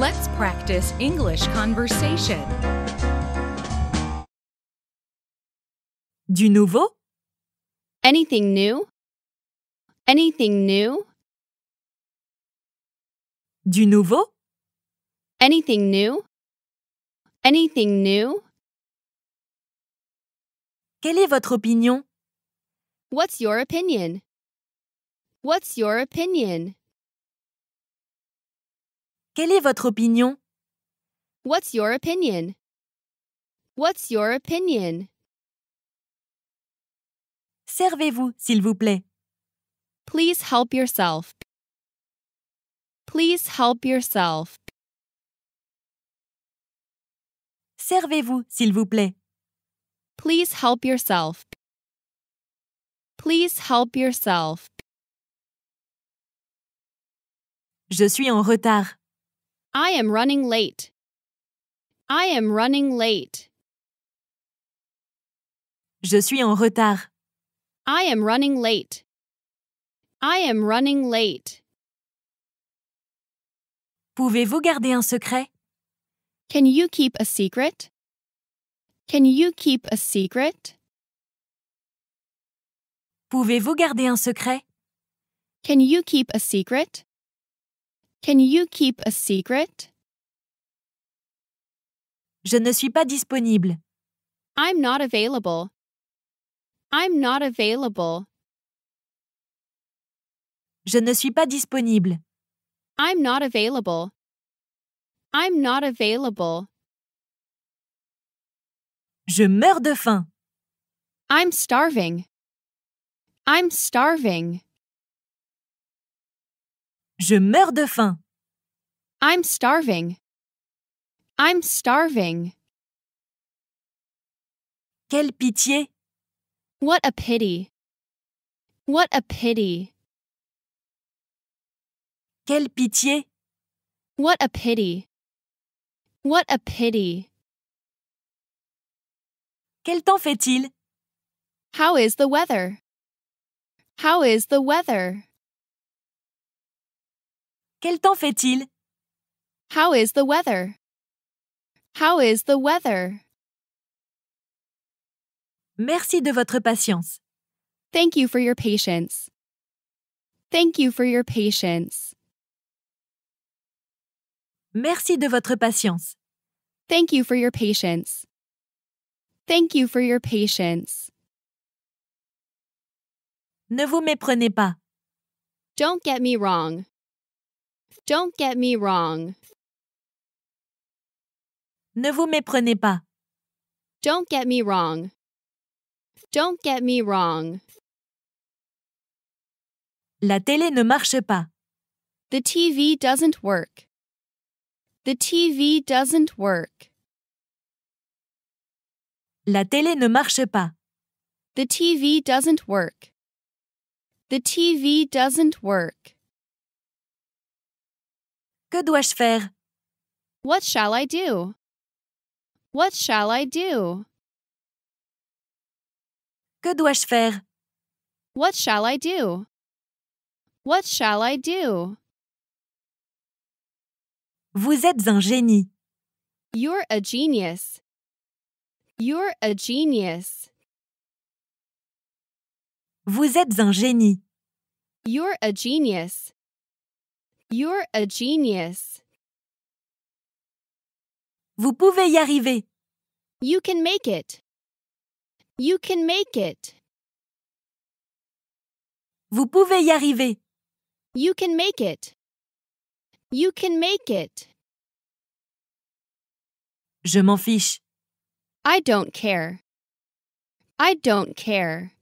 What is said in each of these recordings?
Let's practice English conversation. Du nouveau? Anything new? Anything new? Du nouveau? Anything new? Anything new? Quelle est votre opinion? What's your opinion? What's your opinion? Quelle est votre opinion? What's your opinion? What's your opinion? Servez-vous, s'il vous plaît. Please help yourself. Please help yourself. Servez-vous, s'il vous plaît. Please help yourself. Please help yourself. Je suis en retard. I am running late. I am running late. Je suis en retard. I am running late. I am running late. Pouvez-vous garder un secret? Can you keep a secret? Can you keep a secret? Pouvez-vous garder un secret? Can you keep a secret? Can you keep a secret? Je ne suis pas disponible. I'm not available. I'm not available. Je ne suis pas disponible. I'm not available. I'm not available. Je meurs de faim. I'm starving. I'm starving. Je meurs de faim. I'm starving. I'm starving. Quelle pitié. What a pity. What a pity. Quelle pitié. What a pity. What a pity. Quel temps fait-il? How is the weather? How is the weather? Quel temps fait-il? How is the weather? How is the weather? Merci de votre patience. Thank you for your patience. Thank you for your patience. Merci de votre patience. Thank you for your patience. Thank you for your patience. Ne vous méprenez pas. Don't get me wrong. Don't get me wrong. Ne vous méprenez pas. Don't get me wrong. Don't get me wrong. La télé ne marche pas. The TV doesn't work. The TV doesn't work. La télé ne marche pas. The TV doesn't work. The TV doesn't work. Que dois-je faire? What shall I do? What shall I do? Que dois-je faire? What shall I do? What shall I do? Vous êtes un génie. You're a genius. You're a genius. Vous êtes un génie. You're a genius. You're a genius. Vous pouvez y arriver. You can make it. You can make it. Vous pouvez y arriver. You can make it. You can make it. Je m'en fiche. I don't care. I don't care.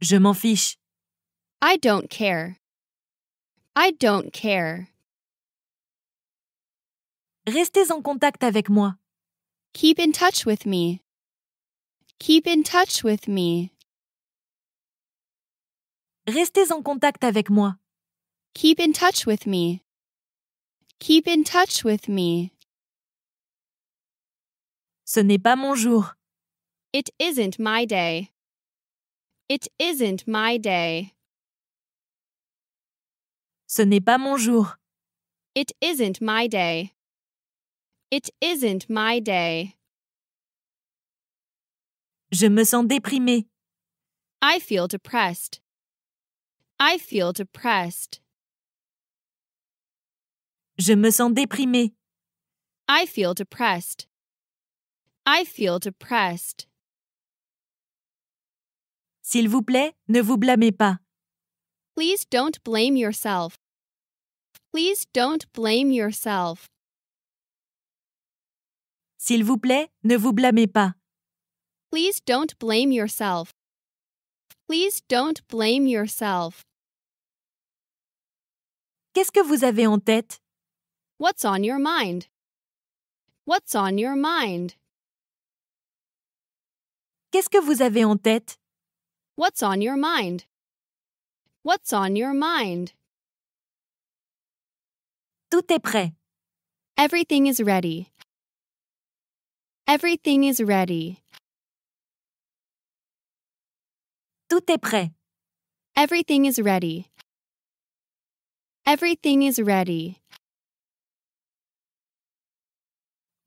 Je m'en fiche. I don't care. I don't care. Restez en contact avec moi. Keep in touch with me. Keep in touch with me. Restez en contact avec moi. Keep in touch with me. Keep in touch with me. Ce n'est pas mon jour. It isn't my day. It isn't my day. Ce n'est pas mon jour. It isn't my day. It isn't my day. Je me sens déprimé. I feel depressed. I feel depressed. Je me sens déprimé I feel depressed. I feel depressed. S'il vous plaît, ne vous blâmez pas. Please don't blame yourself. Please don't blame yourself. S'il vous plaît, ne vous blâmez pas. Please don't blame yourself. Please don't blame yourself. Qu'est-ce que vous avez en tête? What's on your mind? What's on your mind? Qu'est-ce que vous avez en tête? What's on your mind? What's on your mind? Tout est prêt. Everything is ready. Everything is ready. Tout est prêt. Everything is ready. Everything is ready.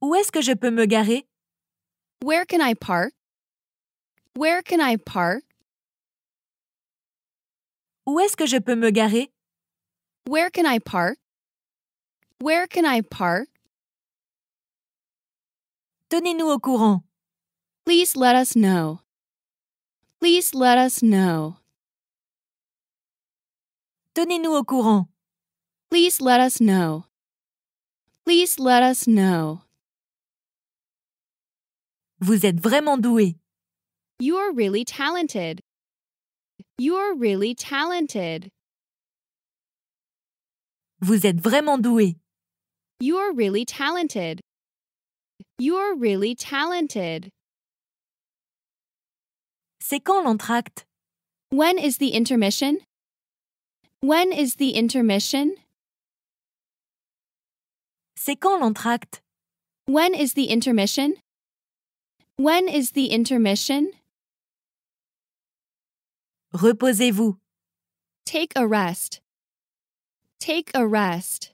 Où est-ce que je peux me garer? Where can I park? Where can I park? Où est-ce que je peux me garer? Where can I park? Where can I park? Tenez-nous au courant. Please let us know. Please let us know. Tenez-nous au courant. Please let us know. Please let us know. Vous êtes vraiment doué. You're really talented. You're really talented. Vous êtes vraiment doué. You're really talented. You're really talented. C'est quand l'entracte? When is the intermission? When is the intermission? C'est quand l'entracte? When is the intermission? When is the intermission? Reposez-vous. Take a rest. Take a rest.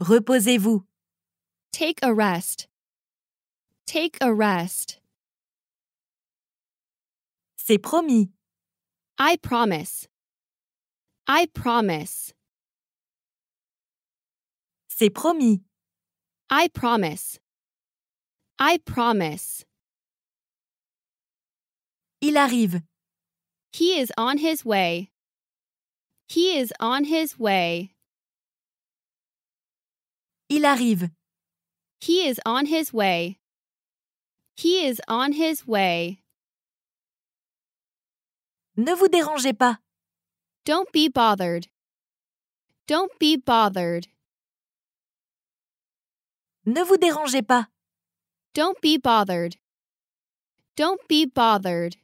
Reposez-vous. Take a rest. Take a rest. C'est promis. I promise. I promise. C'est promis. I promise. I promise. Il arrive. He is on his way. He is on his way. Il arrive. He is on his way. He is on his way. Ne vous dérangez pas. Don't be bothered. Don't be bothered. Ne vous dérangez pas. Don't be bothered. Don't be bothered.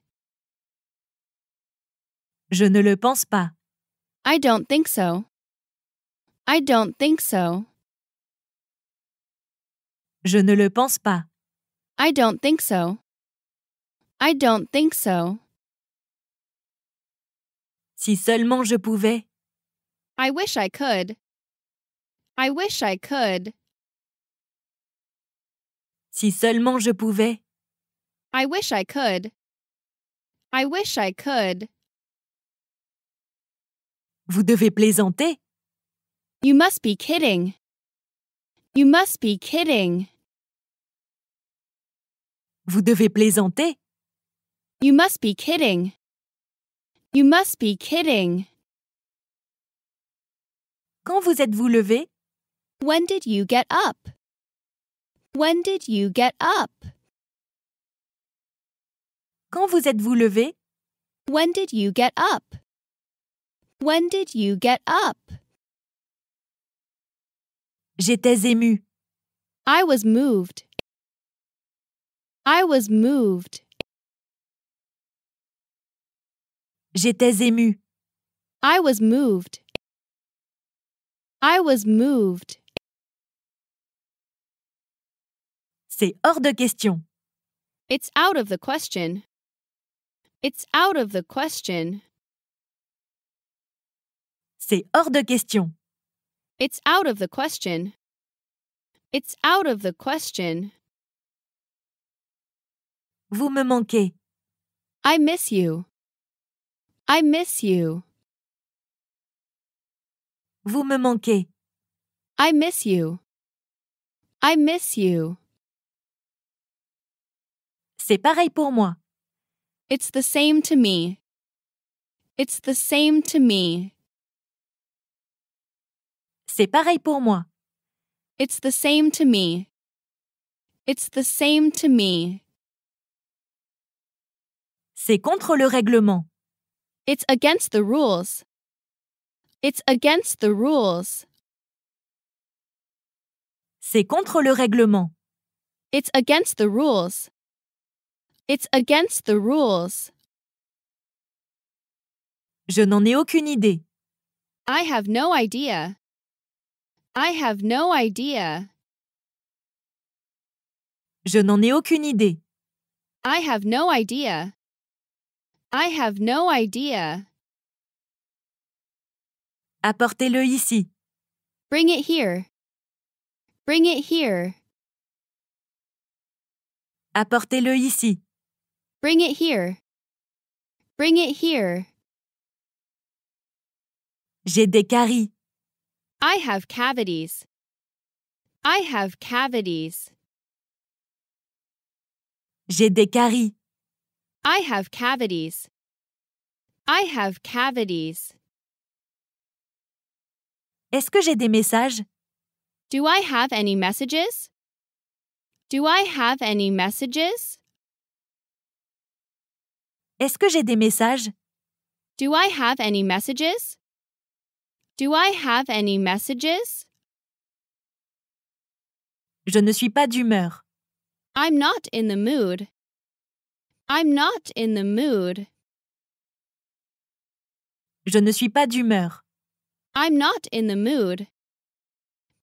Je ne le pense pas. I don't think so. I don't think so. Je ne le pense pas. I don't think so. I don't think so. Si seulement je pouvais. I wish I could. I wish I could. Si seulement je pouvais. I wish I could. I wish I could. Vous devez plaisanter. You must be kidding. You must be kidding. Vous devez plaisanter. You must be kidding. You must be kidding. Quand vous êtes-vous levé? When did you get up? When did you get up? Quand vous êtes-vous levé? When did you get up? When did you get up? J'étais ému. I was moved. I was moved. J'étais ému. I was moved. I was moved. C'est hors de question. It's out of the question. It's out of the question. C'est hors de question. It's out of the question. It's out of the question. Vous me manquez. I miss you. I miss you. Vous me manquez. I miss you. I miss you. C'est pareil pour moi. It's the same to me. It's the same to me. C'est pareil pour moi. It's the same to me. It's the same to me. C'est contre le règlement. It's against the rules. It's against the rules. C'est contre le règlement. It's against the rules. It's against the rules. Je n'en ai aucune idée. I have no idea. I have no idea. Je n'en ai aucune idée. I have no idea. I have no idea. Apportez-le ici. Bring it here. Bring it here. Apportez-le ici. Bring it here. Bring it here. J'ai des caries. I have cavities. I have cavities. J'ai des caries. I have cavities. I have cavities. Est-ce que j'ai des messages? Do I have any messages? Do I have any messages? Est-ce que j'ai des messages? Do I have any messages? Do I have any messages? Je ne suis pas d'humeur. I'm not in the mood. I'm not in the mood. Je ne suis pas d'humeur. I'm not in the mood.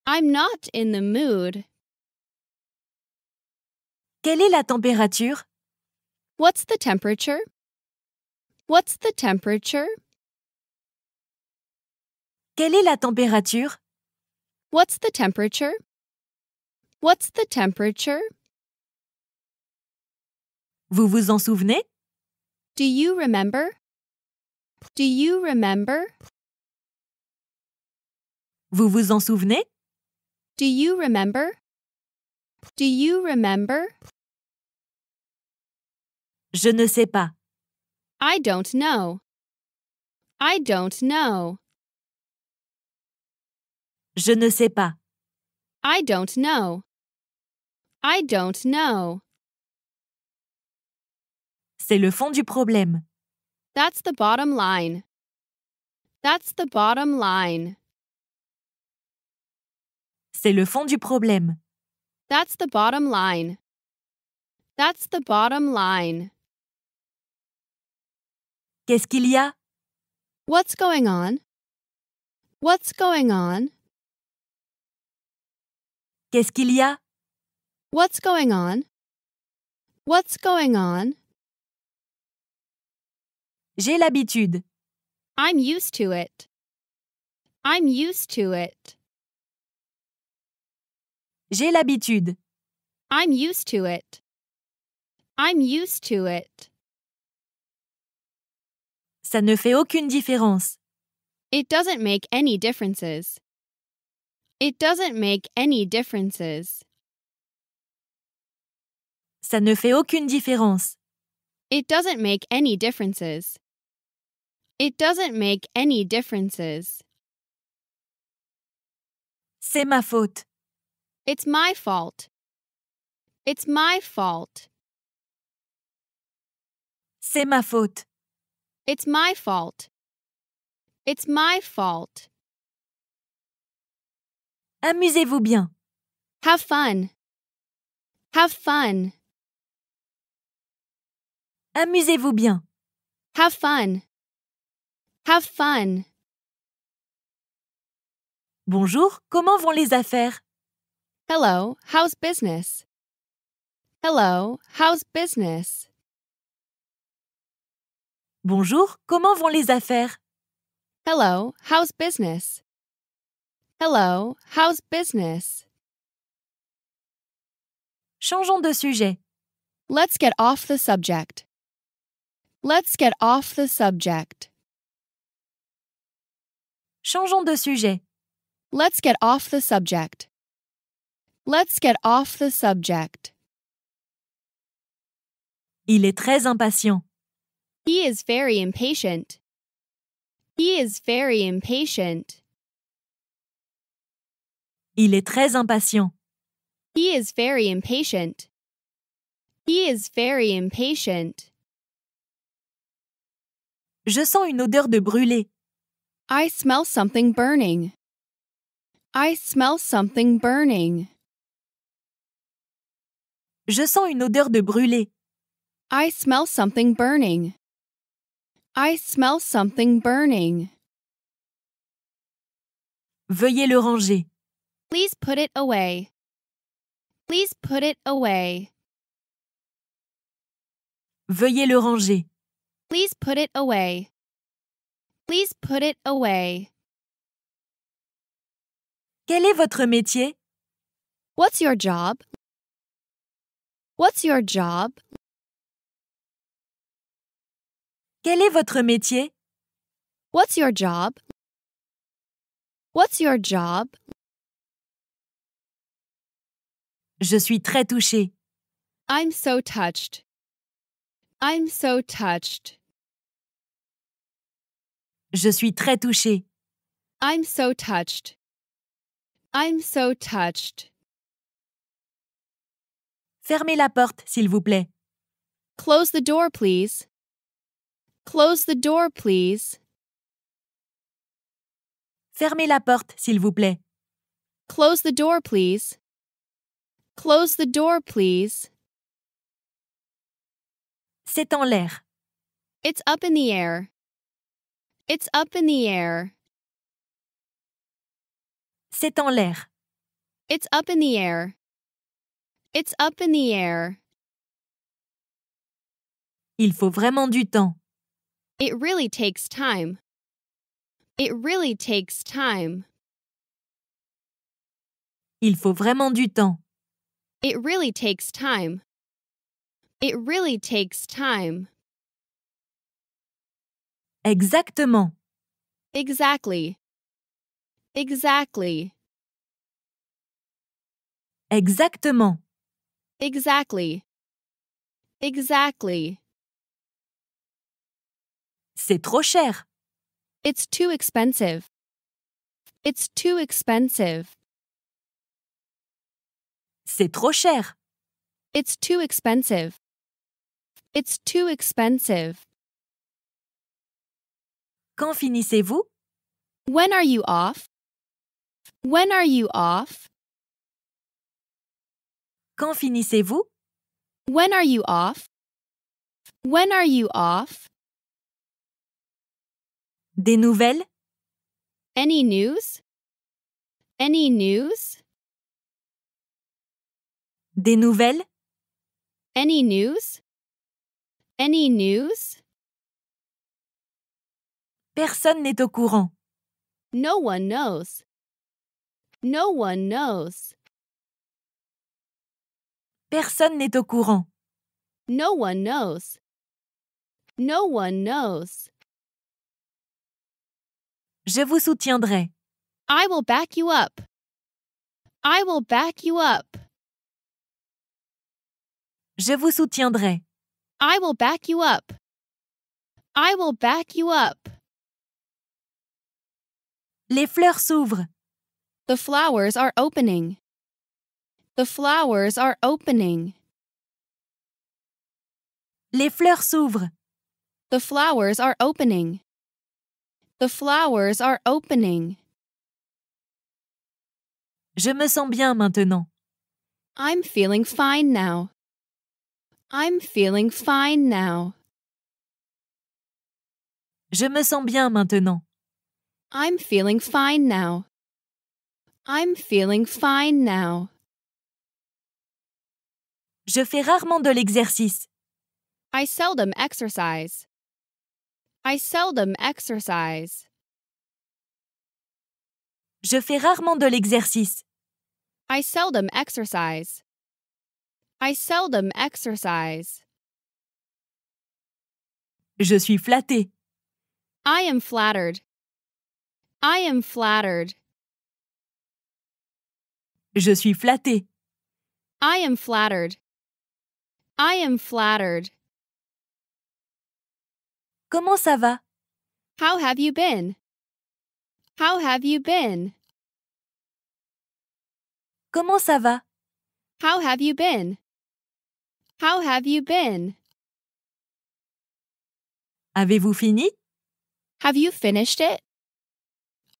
I'm not in the mood. Quelle est la température? What's the temperature? What's the temperature? Quelle est la température? What's the temperature? What's the temperature? Vous vous en souvenez? Do you remember? Do you remember? Vous vous en souvenez? Do you remember? Do you remember? Je ne sais pas. I don't know. I don't know. Je ne sais pas. I don't know. I don't know. C'est le fond du problème. That's the bottom line. That's the bottom line. C'est le fond du problème. That's the bottom line. That's the bottom line. Qu'est-ce qu'il y a? What's going on? What's going on? Qu'est-ce qu'il y a? What's going on? What's going on? J'ai l'habitude. I'm used to it. I'm used to it. J'ai l'habitude. I'm used to it. I'm used to it. Ça ne fait aucune différence. It doesn't make any differences. It doesn't make any differences. Ça ne fait aucune différence. It doesn't make any differences. It doesn't make any differences. C'est ma faute. It's my fault. It's my fault. C'est ma faute. It's my fault. It's my fault. Amusez-vous bien. Have fun. Have fun. Amusez-vous bien. Have fun. Have fun. Bonjour, comment vont les affaires? Hello, how's business? Hello, how's business? Bonjour, comment vont les affaires? Hello, how's business? Hello, how's business? Changeons de sujet. Let's get off the subject. Let's get off the subject. Changeons de sujet. Let's get off the subject. Let's get off the subject. Il est très impatient. He is very impatient. He is very impatient. Il est très impatient. He is very impatient. He is very impatient. Je sens une odeur de brûlé. I smell something burning. I smell something burning. Je sens une odeur de brûlé. I smell something burning. I smell something burning. Veuillez le ranger. Please put it away. Please put it away. Veuillez le ranger. Please put it away. Please put it away. Quel est votre métier? What's your job? What's your job? Quel est votre métier? What's your job? What's your job? Je suis très touchée. I'm so touched. I'm so touched. Je suis très touchée. I'm so touched. I'm so touched. Fermez la porte, s'il vous plaît. Close the door, please. Close the door, please. Fermez la porte, s'il vous plaît. Close the door, please. Close the door, please. C'est en l'air. It's up in the air. It's up in the air. C'est en l'air. It's up in the air. It's up in the air. Il faut vraiment du temps. It really takes time. It really takes time. Il faut vraiment du temps. It really takes time. It really takes time. Exactement. Exactly. Exactly. Exactement. Exactly. Exactly. C'est trop cher. It's too expensive. It's too expensive. C'est trop cher. It's too expensive. It's too expensive. Quand finissez-vous? When are you off? When are you off? Quand finissez-vous? When are you off? When are you off? Des nouvelles? Any news? Any news? Des nouvelles? Any news? Any news? Personne n'est au courant. No one knows. No one knows. Personne n'est au courant. No one knows. No one knows. Je vous soutiendrai. I will back you up. I will back you up. Je vous soutiendrai. I will back you up. I will back you up. Les fleurs s'ouvrent. The flowers are opening. The flowers are opening. Les fleurs s'ouvrent. The flowers are opening. The flowers are opening. Je me sens bien maintenant. I'm feeling fine now. I'm feeling fine now. Je me sens bien maintenant. I'm feeling fine now. I'm feeling fine now. Je fais rarement de l'exercice. I seldom exercise. I seldom exercise. Je fais rarement de l'exercice. I seldom exercise. I seldom exercise. Je suis flatté. I am flattered. I am flattered. Je suis flatté. I am flattered. I am flattered. Comment ça va? How have you been? How have you been? Comment ça va? How have you been? How have you been? Avez-vous fini? Have you finished it?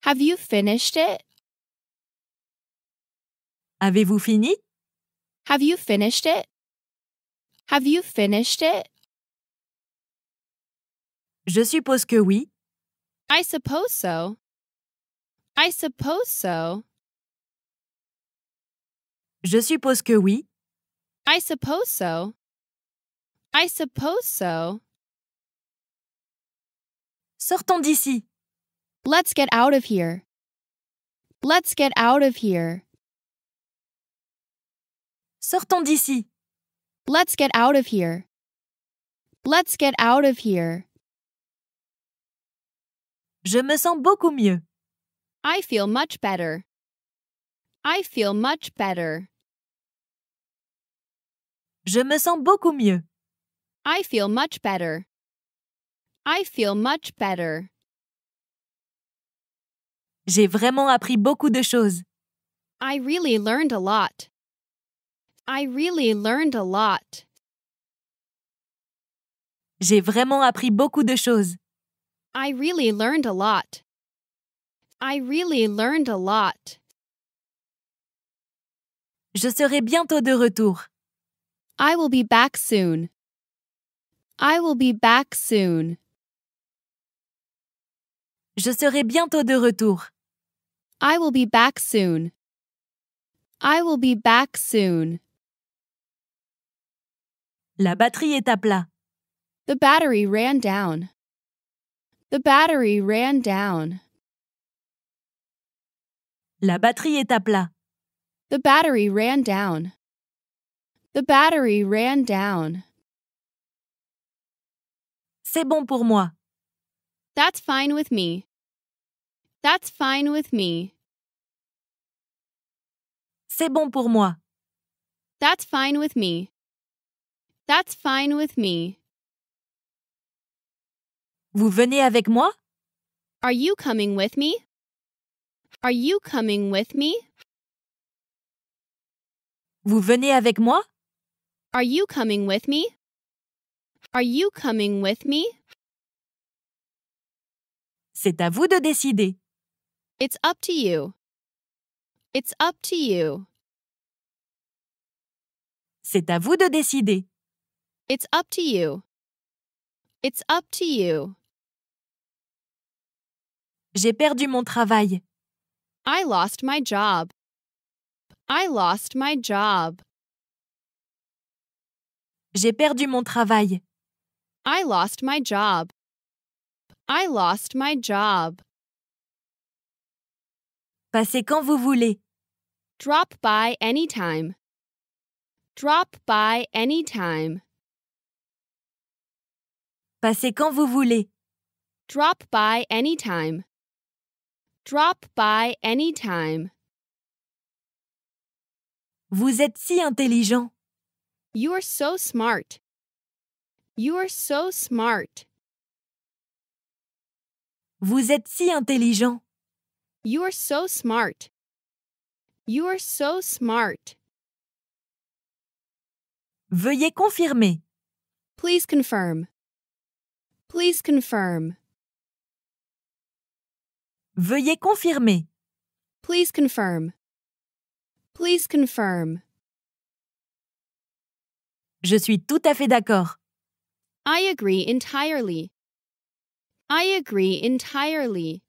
Have you finished it? Avez-vous fini? Have you finished it? Have you finished it? Je suppose que oui. I suppose so. I suppose so. Je suppose que oui. I suppose so. I suppose so. Sortons d'ici. Let's get out of here. Let's get out of here. Sortons d'ici. Let's get out of here. Let's get out of here. Je me sens beaucoup mieux. I feel much better. I feel much better. Je me sens beaucoup mieux. I feel much better. I feel much better. J'ai vraiment appris beaucoup de choses. I really learned a lot. I really learned a lot. J'ai vraiment appris beaucoup de choses. I really learned a lot. I really learned a lot. Je serai bientôt de retour. I will be back soon. I will be back soon. Je serai bientôt de retour. I will be back soon. I will be back soon. La batterie est à plat. The battery ran down. The battery ran down. La batterie est à plat. The battery ran down. The battery ran down. C'est bon pour moi. That's fine with me. That's fine with me. C'est bon pour moi. That's fine with me. That's fine with me. Vous venez avec moi? Are you coming with me? Are you coming with me? Vous venez avec moi? Are you coming with me? Are you coming with me? C'est à vous de décider. It's up to you. It's up to you. C'est à vous de décider. It's up to you. It's up to you. J'ai perdu mon travail. I lost my job. I lost my job. J'ai perdu mon travail. I lost my job. I lost my job. Passez quand vous voulez. Drop by anytime. Drop by anytime. Passez quand vous voulez. Drop by anytime. Drop by anytime. Vous êtes si intelligent. You are so smart. You are so smart. Vous êtes si intelligent. You are so smart. You are so smart. Veuillez confirmer. Please confirm. Please confirm. Veuillez confirmer. Please confirm. Please confirm. Je suis tout à fait d'accord. I agree entirely. I agree entirely.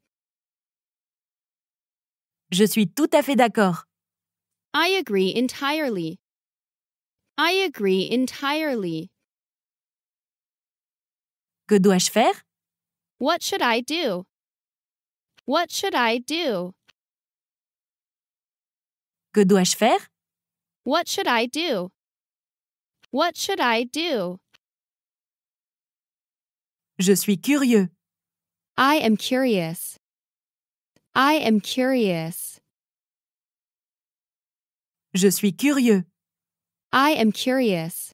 Je suis tout à fait d'accord. I agree entirely. I agree entirely. Que dois-je faire? What should I do? What should I do? Que dois-je faire? What should I do? What should I do? Je suis curieux. I am curious. I am curious. Je suis curieux. I am curious.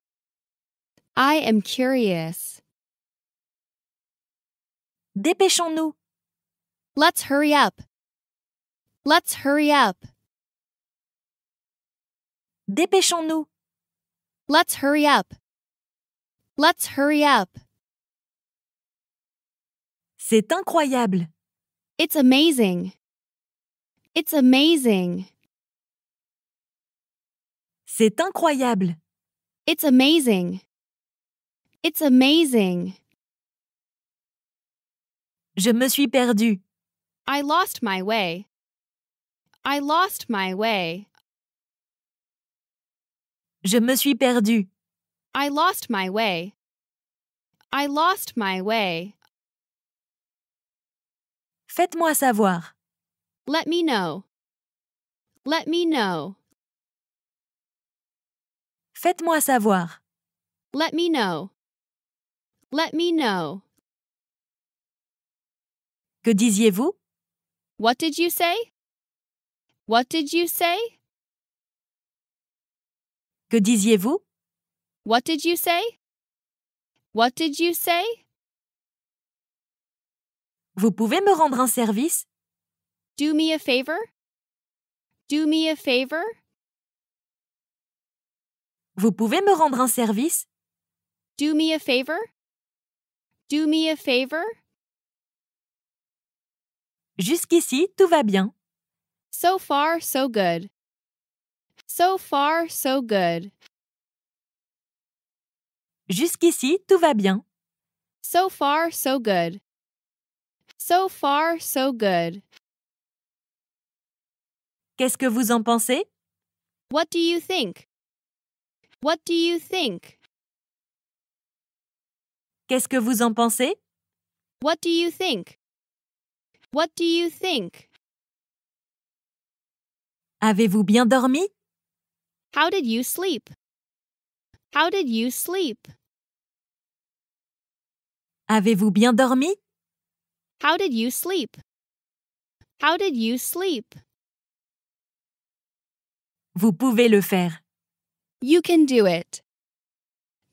I am curious. Dépêchons-nous. Let's hurry up. Let's hurry up. Dépêchons-nous. Let's hurry up. Let's hurry up. C'est incroyable. It's amazing. It's amazing. C'est incroyable. It's amazing. It's amazing. Je me suis perdu. I lost my way. I lost my way. Je me suis perdu. I lost my way. I lost my way. Faites-moi savoir. Let me know. Let me know. Faites-moi savoir. Let me know. Let me know. Que disiez-vous? What did you say? What did you say? Que disiez-vous? What did you say? What did you say? Vous pouvez me rendre un service? Do me a favor? Do me a favor? Vous pouvez me rendre un service? Do me a favor? Do me a favor? Jusqu'ici, tout va bien. So far, so good. So far, so good. Jusqu'ici, tout va bien. So far, so good. So far, so good. Qu'est-ce que vous en pensez? What do you think? What do you think? Qu'est-ce que vous en pensez? What do you think? What do you think? Avez-vous bien dormi? How did you sleep? How did you sleep? Avez-vous bien dormi? How did you sleep? How did you sleep? Vous pouvez le faire. You can do it.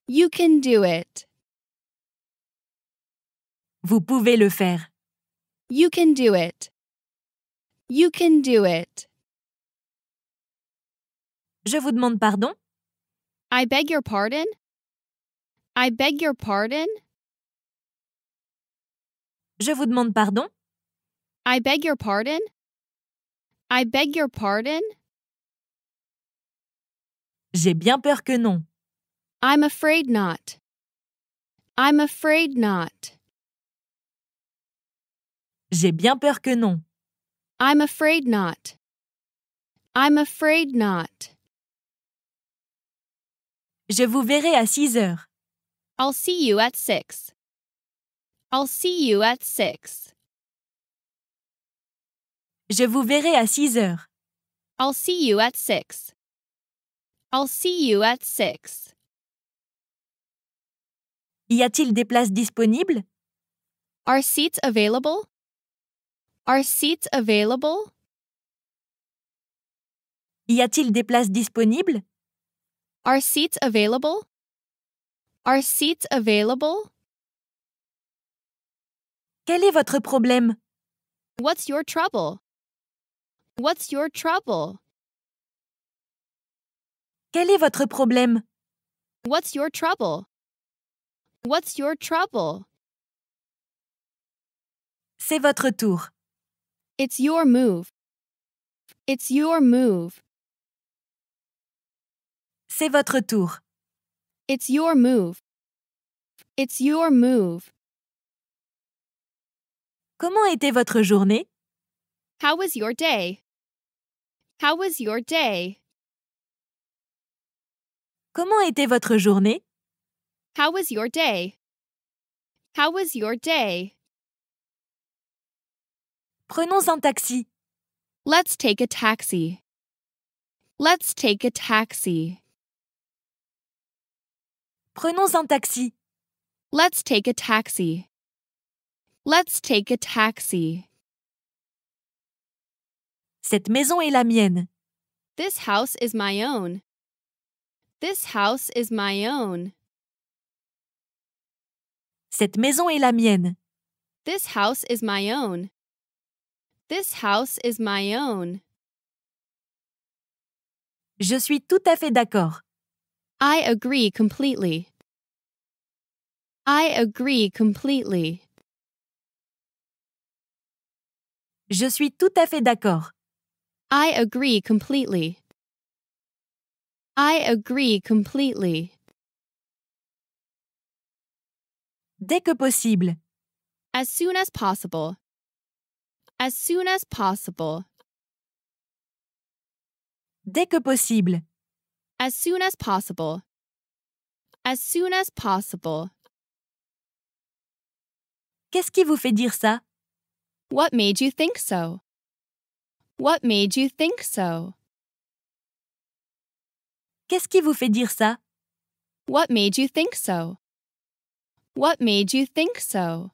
You can do it. Vous pouvez le faire. You can do it. You can do it. Je vous demande pardon. I beg your pardon. I beg your pardon. Je vous demande pardon. I beg your pardon. I beg your pardon. J'ai bien peur que non. I'm afraid not. I'm afraid not. J'ai bien peur que non. I'm afraid not. I'm afraid not. Je vous verrai à 6 heures. I'll see you at 6. I'll see you at 6. Je vous verrai à 6 heures. I'll see you at 6. I'll see you at 6. Y a-t-il des places disponibles? Are seats available? Are seats available? Y a-t-il des places disponibles? Are seats available? Are seats available? Quel est votre problème? What's your trouble? What's your trouble? Quel est votre problème? What's your trouble? What's your trouble? C'est votre tour. It's your move. It's your move. C'est votre tour. It's your move. It's your move. Comment était votre journée? How was your day? How was your day? Comment était votre journée? How was your day? How was your day? Prenons un taxi. Let's take a taxi. Let's take a taxi. Prenons un taxi. Let's take a taxi. Let's take a taxi. Cette maison est la mienne. This house is my own. This house is my own. Cette maison est la mienne. This house is my own. This house is my own. Je suis tout à fait d'accord. I agree completely. I agree completely. Je suis tout à fait d'accord. I agree completely. I agree completely. Dès que possible. As soon as possible. As soon as possible. Dès que possible. As soon as possible. As soon as possible. Qu'est-ce qui vous fait dire ça? What made you think so? What made you think so? Qu'est-ce qui vous fait dire ça? What made you think so? What made you think so?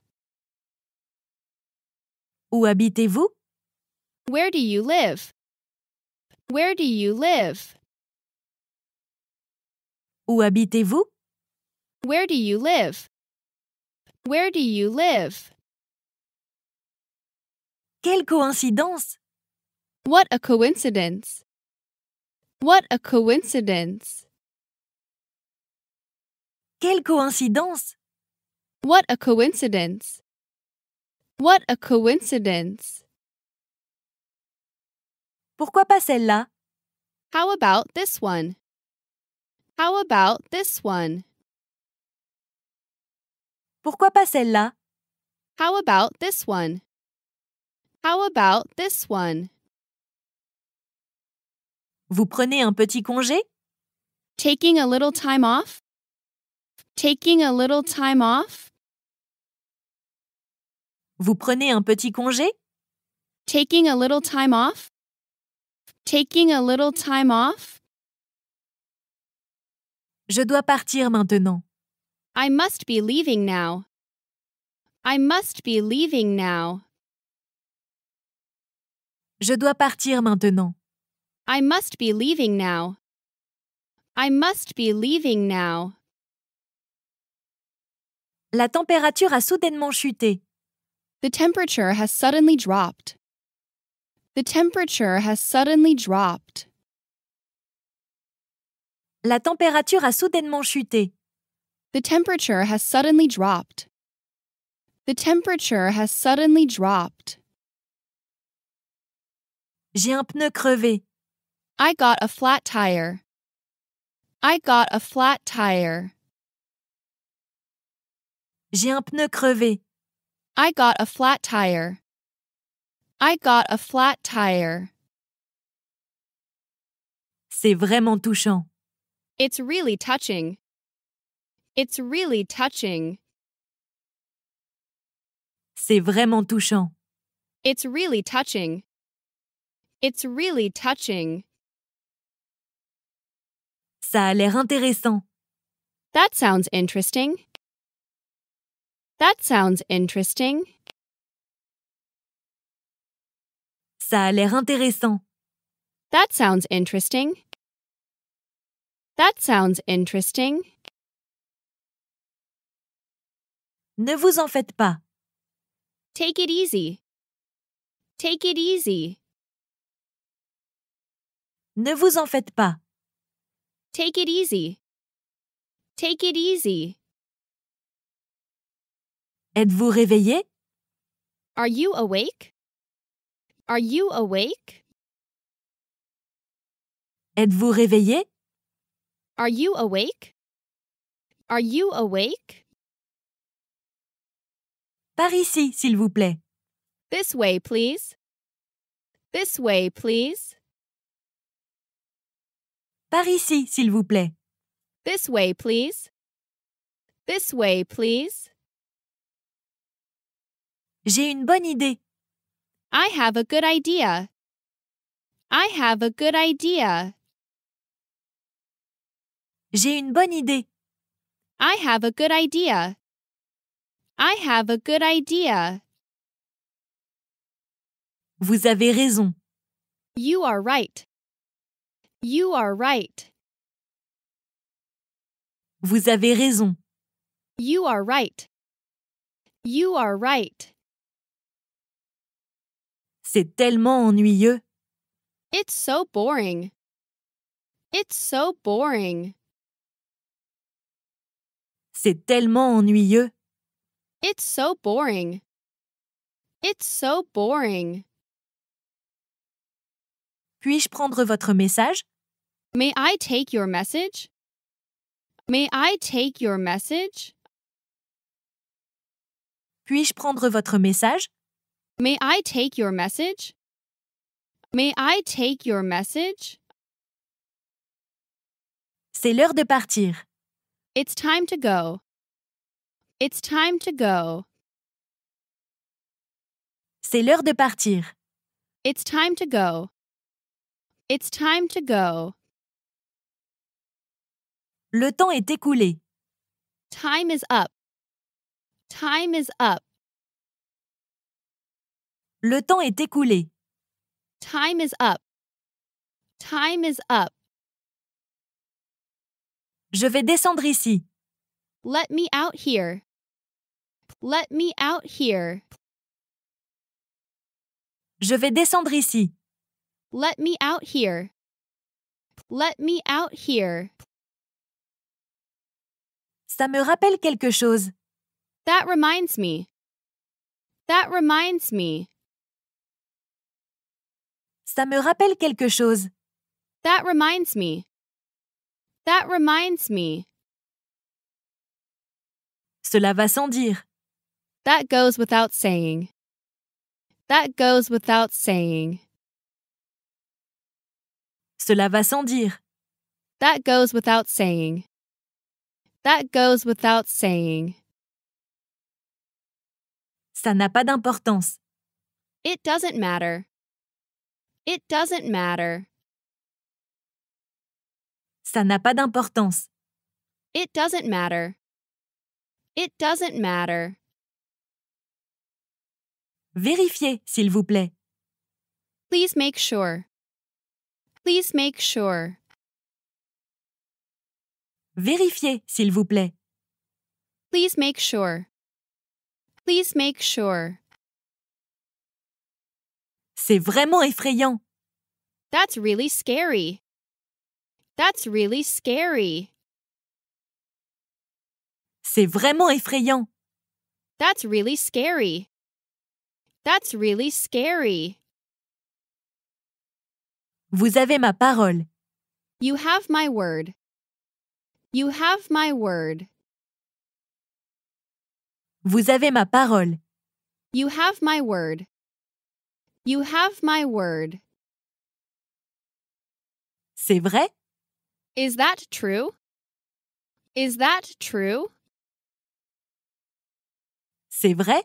Où habitez-vous? Where do you live? Where do you live? Où habitez-vous? Where do you live? Where do you live? Quelle coïncidence! What a coincidence! What a coincidence! Quelle coïncidence! What a coincidence! What a coincidence! Pourquoi pas celle-là? How about this one? How about this one? Pourquoi pas celle-là? How about this one? How about this one? Vous prenez un petit congé? Taking a little time off? Taking a little time off? Vous prenez un petit congé? Taking a little time off? Taking a little time off? Je dois partir maintenant. I must be leaving now. I must be leaving now. Je dois partir maintenant. I must be leaving now. I must be leaving now. La température a soudainement chuté. The temperature has suddenly dropped. The temperature has suddenly dropped. La température a soudainement chuté. The temperature has suddenly dropped. The temperature has suddenly dropped. J'ai un pneu crevé. I got a flat tire. I got a flat tire. J'ai un pneu crevé. I got a flat tire. I got a flat tire. C'est vraiment touchant. It's really touching. It's really touching. C'est vraiment touchant. It's really touching. It's really touching. Ça a l'air intéressant. That sounds interesting. That sounds interesting. Ça a l'air intéressant. That sounds interesting. That sounds interesting. Ne vous en faites pas. Take it easy. Take it easy. Ne vous en faites pas. Take it easy. Take it easy. Êtes-vous réveillé? Are you awake? Are you awake? Êtes-vous réveillé? Are you awake? Are you awake? Par ici, s'il vous plaît. This way, please. This way, please. Par ici, s'il vous plaît. This way, please. This way, please. J'ai une bonne idée. I have a good idea. I have a good idea. J'ai une bonne idée. I have a good idea. I have a good idea. Vous avez raison. You are right. You are right. Vous avez raison. You are right. You are right. C'est tellement ennuyeux. It's so boring. It's so boring. C'est tellement ennuyeux. It's so boring. It's so boring. Puis-je prendre votre message? May I take your message? May I take your message? Puis-je prendre votre message? May I take your message? May I take your message? C'est l'heure de partir. It's time to go. It's time to go. C'est l'heure de partir. It's time to go. It's time to go. Le temps est écoulé. Time is up. Time is up. Le temps est écoulé. Time is up. Time is up. Je vais descendre ici. Let me out here. Let me out here. Je vais descendre ici. Let me out here. Let me out here. Ça me rappelle quelque chose. That reminds me. That reminds me. Ça me rappelle quelque chose. That reminds me. That reminds me. Cela va sans dire. That goes without saying. That goes without saying. Cela va sans dire. That goes without saying. That goes without saying. Ça n'a pas d'importance. It doesn't matter. It doesn't matter. Ça n'a pas d'importance. It doesn't matter. It doesn't matter. Vérifiez, s'il vous plaît. Please make sure. Please make sure. Vérifiez, s'il vous plaît. Please make sure. Please make sure. C'est vraiment effrayant. That's really scary. That's really scary. C'est vraiment effrayant. That's really scary. That's really scary. Vous avez ma parole. You have my word. You have my word. Vous avez ma parole. You have my word. You have my word. C'est vrai? Is that true? Is that true? C'est vrai?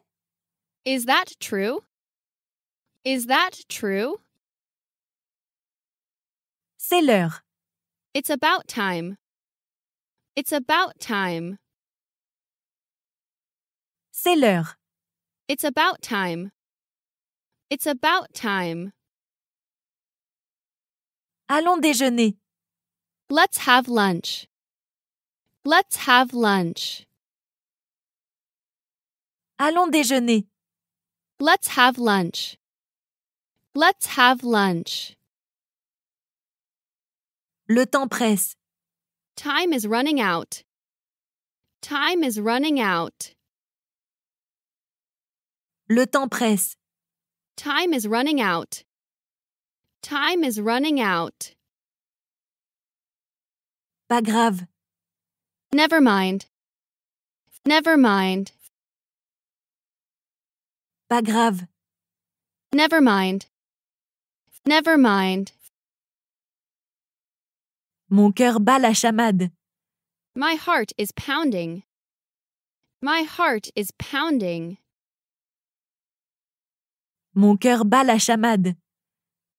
Is that true? Is that true? C'est l'heure. It's about time. It's about time. C'est l'heure. It's about time. It's about time. Allons déjeuner. Let's have lunch. Let's have lunch. Allons déjeuner. Let's have lunch. Let's have lunch. Le temps presse. Time is running out. Time is running out. Le temps presse. Time is running out. Time is running out. Pas grave. Never mind. Never mind. Pas grave. Never mind. Never mind. Mon cœur bat la chamade. My heart is pounding. My heart is pounding. Mon cœur bat la chamade.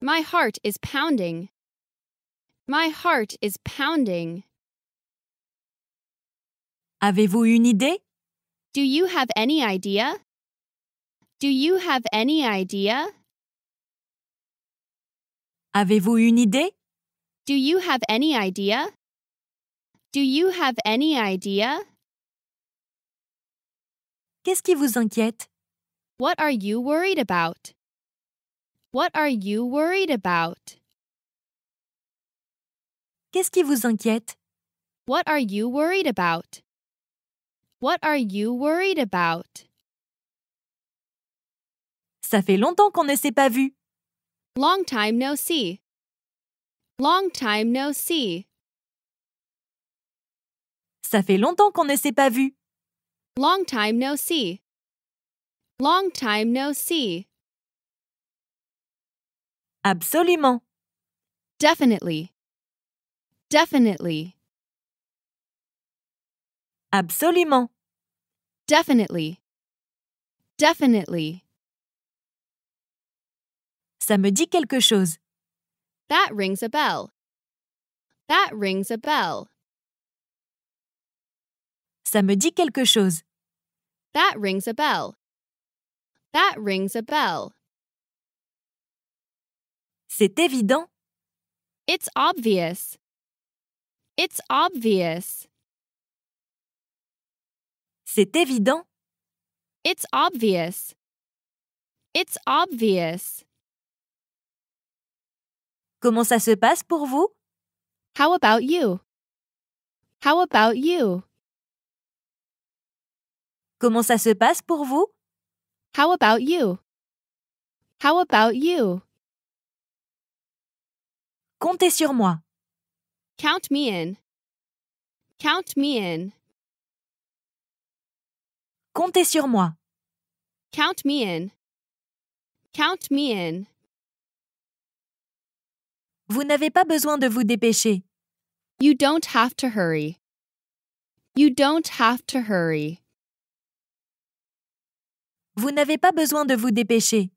My heart is pounding. My heart is pounding. Avez-vous une idée? Do you have any idea? Do you have any idea? Avez-vous une idée? Do you have any idea? Do you have any idea? Qu'est-ce qui vous inquiète? What are you worried about? What are you worried about? Qu'est-ce qui vous inquiète? What are you worried about? What are you worried about? Ça fait longtemps qu'on ne s'est pas vu. Long time no see. Long time no see. Ça fait longtemps qu'on ne s'est pas vu. Long time no see. Long time no see. Absolument. Definitely. Definitely. Absolument. Definitely. Definitely. Ça me dit quelque chose. That rings a bell. That rings a bell. Ça me dit quelque chose. That rings a bell. That rings a bell. C'est évident. It's obvious. It's obvious. C'est évident. It's obvious. It's obvious. Comment ça se passe pour vous? How about you? How about you? Comment ça se passe pour vous? How about you? How about you? Comptez sur moi. Count me in. Count me in. Comptez sur moi. Count me in. Count me in. Vous n'avez pas besoin de vous dépêcher. You don't have to hurry. You don't have to hurry. Vous n'avez pas besoin de vous dépêcher.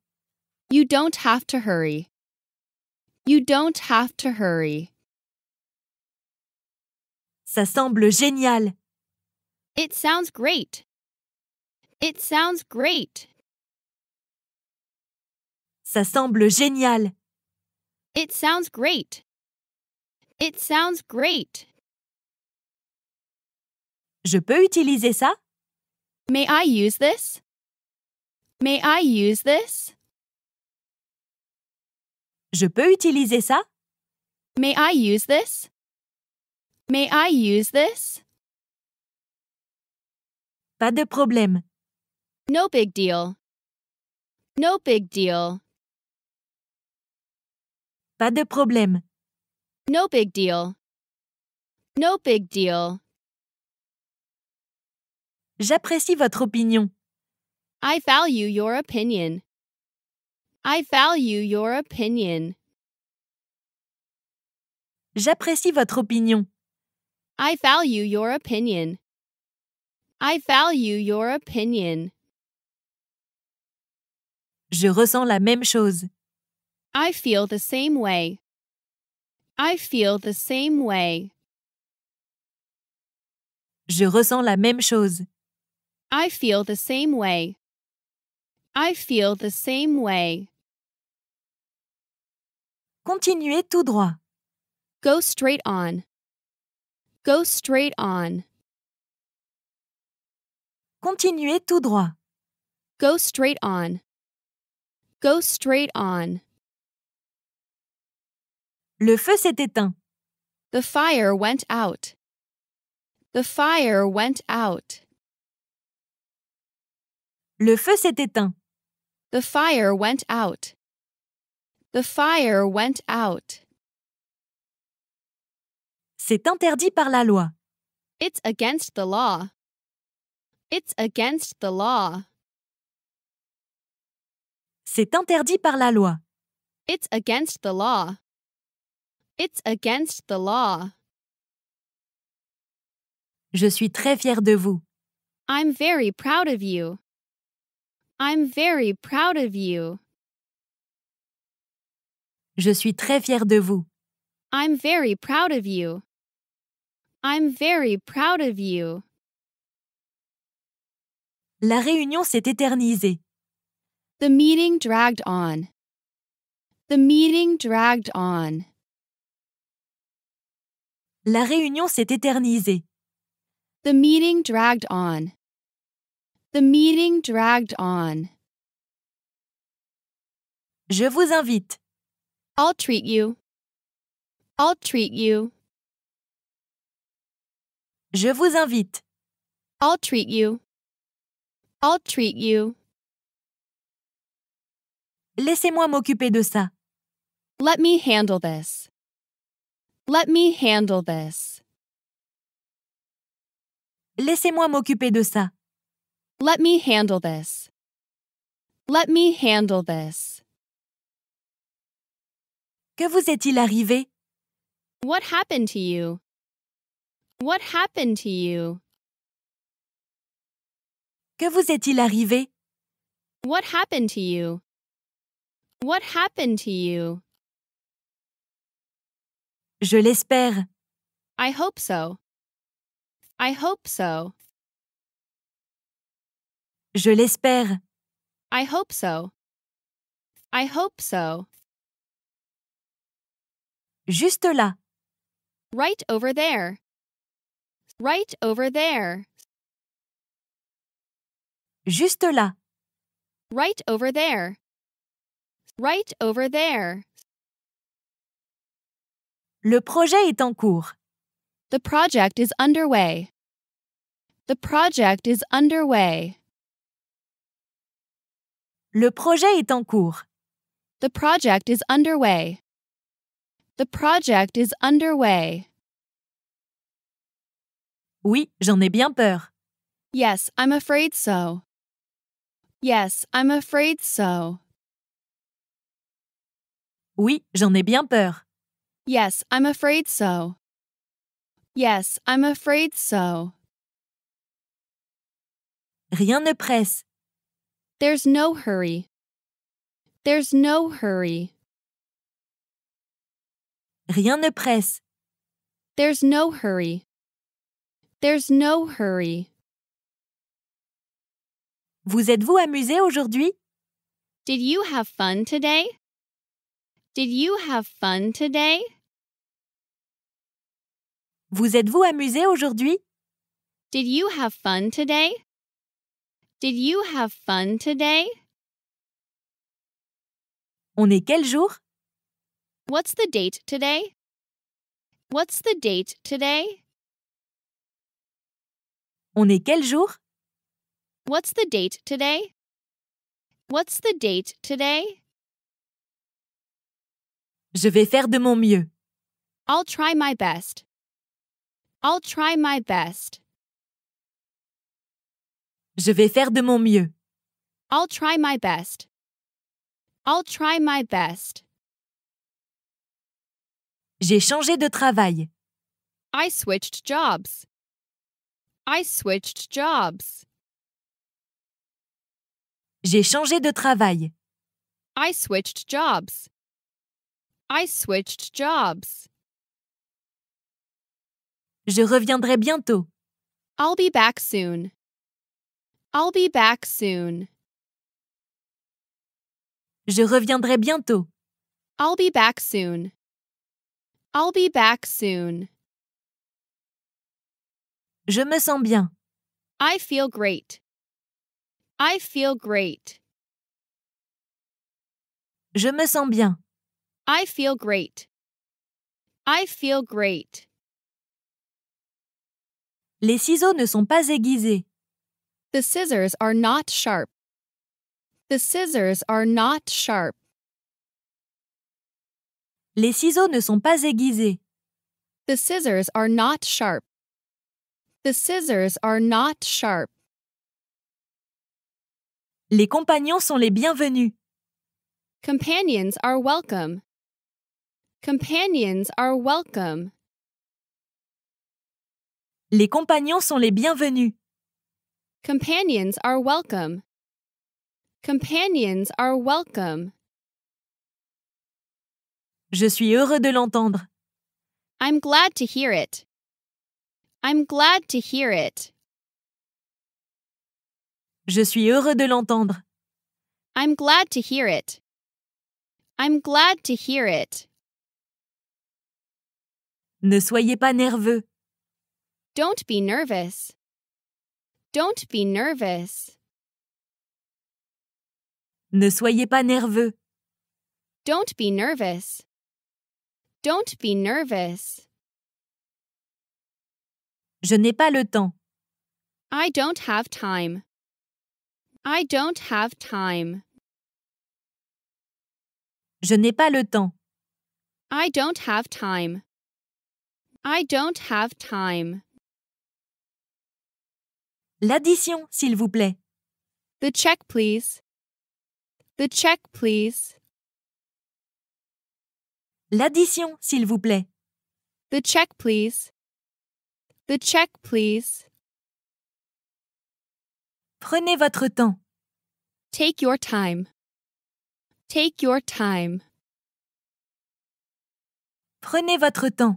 You don't have to hurry. You don't have to hurry. Ça semble génial. It sounds great. It sounds great. Ça semble génial. It sounds great. It sounds great. Je peux utiliser ça? May I use this? May I use this? Je peux utiliser ça? May I use this? May I use this? Pas de problème. No big deal. No big deal. Pas de problème. No big deal. No big deal. J'apprécie votre opinion. I value your opinion. I value your opinion. J'apprécie votre opinion. I value your opinion. I value your opinion. Je ressens la même chose. I feel the same way. I feel the same way. Je ressens la même chose. I feel the same way. I feel the same way. Continuez tout droit. Go straight on. Go straight on. Continuez tout droit. Go straight on. Go straight on. Le feu s'est éteint. The fire went out. The fire went out. Le feu s'est éteint. The fire went out. The fire went out. C'est interdit par la loi. It's against the law. It's against the law. C'est interdit par la loi. It's against the law. It's against the law. Je suis très fière de vous. I'm very proud of you. I'm very proud of you. Je suis très fier de vous. I'm very proud of you. I'm very proud of you. La réunion s'est éternisée. The meeting dragged on. The meeting dragged on. La réunion s'est éternisée. The meeting dragged on. The meeting dragged on. Je vous invite. I'll treat you. I'll treat you. Je vous invite. I'll treat you. I'll treat you. Laissez-moi m'occuper de ça. Let me handle this. Let me handle this. Laissez-moi m'occuper de ça. Let me handle this. Let me handle this. Que vous est-il arrivé? What happened to you? What happened to you? Que vous est-il arrivé? What happened to you? What happened to you? Je l'espère. I hope so. I hope so. Je l'espère. I hope so. I hope so. Juste là. Right over there. Right over there. Juste là. Right over there. Right over there. Le projet est en cours. The project is underway. The project is underway. Le projet est en cours. The project is underway. The project is underway. Oui, j'en ai bien peur. Yes, I'm afraid so. Yes, I'm afraid so. Oui, j'en ai bien peur. Yes, I'm afraid so. Yes, I'm afraid so. Rien ne presse. There's no hurry. There's no hurry. Rien ne presse. There's no hurry. There's no hurry. Vous êtes-vous amusé aujourd'hui? Did you have fun today? Did you have fun today? Vous êtes-vous amusé aujourd'hui? Did you have fun today? Did you have fun today? On est quel jour? What's the date today? What's the date today? On est quel jour? What's the date today? What's the date today? Je vais faire de mon mieux. I'll try my best. I'll try my best. Je vais faire de mon mieux. I'll try my best. I'll try my best. J'ai changé de travail. I switched jobs. I switched jobs. J'ai changé de travail. I switched jobs. I switched jobs. Je reviendrai bientôt. I'll be back soon. I'll be back soon. Je reviendrai bientôt. I'll be back soon. I'll be back soon. Je me sens bien. I feel great. I feel great. Je me sens bien. I feel great. I feel great. Les ciseaux ne sont pas aiguisés. The scissors are not sharp. The scissors are not sharp. Les ciseaux ne sont pas aiguisés. The scissors are not sharp. The scissors are not sharp. Les compagnons sont les bienvenus. Companions are welcome. Companions are welcome. Les compagnons sont les bienvenus. Companions are welcome. Companions are welcome. Je suis heureux de l'entendre. I'm glad to hear it. I'm glad to hear it. Je suis heureux de l'entendre. I'm glad to hear it. I'm glad to hear it. Ne soyez pas nerveux. Don't be nervous. Don't be nervous. Ne soyez pas nerveux. Don't be nervous. Don't be nervous. Je n'ai pas le temps. I don't have time. I don't have time. Je n'ai pas le temps. I don't have time. I don't have time. L'addition, s'il vous plaît. The check, please. The check, please. L'addition, s'il vous plaît. The check, please. The check, please. Prenez votre temps. Take your time. Take your time. Prenez votre temps.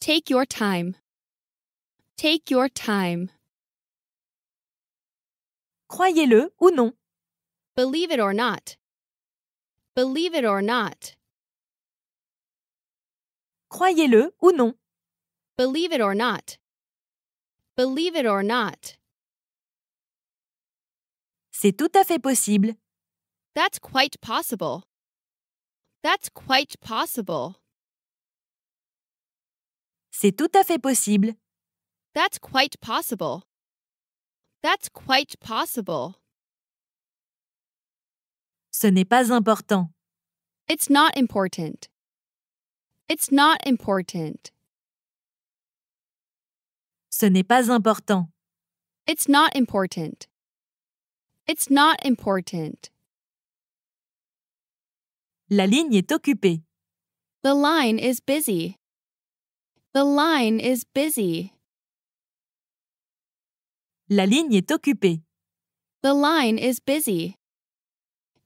Take your time. Take your time. Croyez-le ou non. Believe it or not. Believe it or not. Croyez-le ou non. Believe it or not. Believe it or not. C'est tout à fait possible. That's quite possible. That's quite possible. C'est tout à fait possible. That's quite possible. That's quite possible. Ce n'est pas important. It's not important. It's not important. Ce n'est pas important. It's not important. It's not important. La ligne est occupée. The line is busy. The line is busy. La ligne est occupée. The line is busy.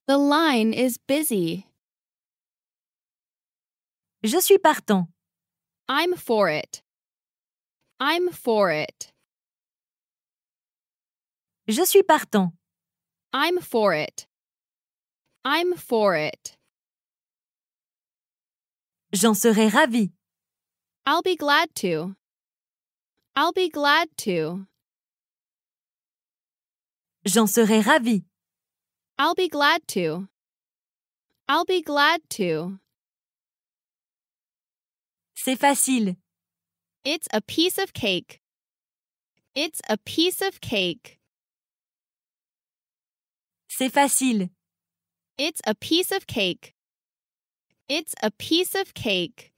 The line is busy. Je suis partant. I'm for it. I'm for it. Je suis partant. I'm for it. I'm for it. J'en serai ravi. I'll be glad to. I'll be glad to. J'en serai ravi. I'll be glad to. I'll be glad to. C'est facile. It's a piece of cake. It's a piece of cake. C'est facile. It's a piece of cake. It's a piece of cake.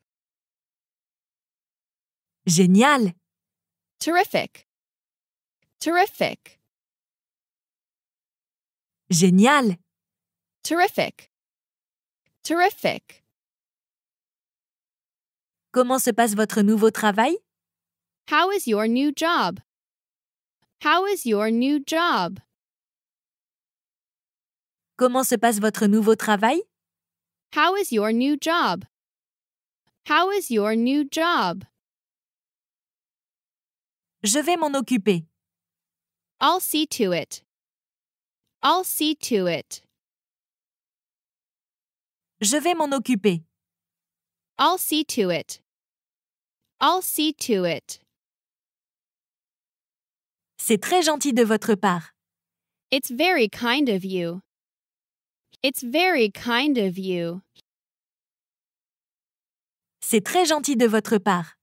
Génial. Terrific. Terrific. Génial. Terrific. Terrific. Comment se passe votre nouveau travail? How is your new job? How is your new job? Comment se passe votre nouveau travail? How is your new job? How is your new job? Je vais m'en occuper. I'll see to it. I'll see to it. Je vais m'en occuper. I'll see to it. I'll see to it. C'est très gentil de votre part. It's very kind of you. It's very kind of you. C'est très gentil de votre part.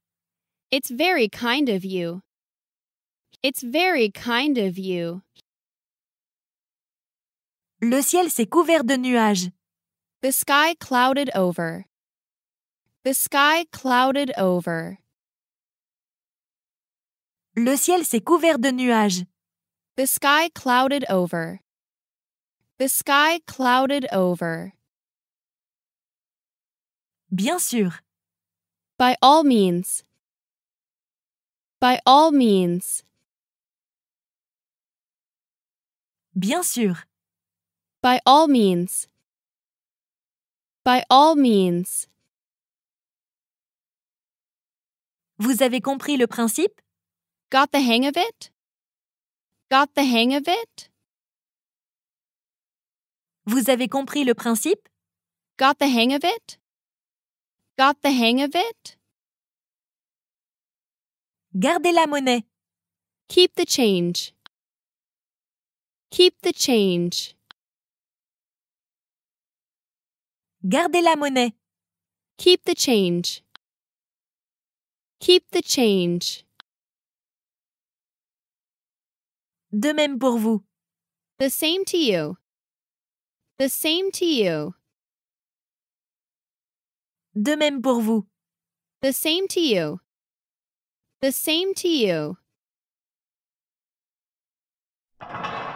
It's very kind of you. It's very kind of you. Le ciel s'est couvert de nuages. The sky clouded over. The sky clouded over. Le ciel s'est couvert de nuages. The sky clouded over. The sky clouded over. Bien sûr. By all means. By all means. Bien sûr. By all means. By all means. Vous avez compris le principe? Got the hang of it? Got the hang of it? Vous avez compris le principe? Got the hang of it? Got the hang of it? Gardez la monnaie. Keep the change. Keep the change. Gardez la monnaie. Keep the change. Keep the change. De même pour vous. The same to you. The same to you. De même pour vous. The same to you. The same to you.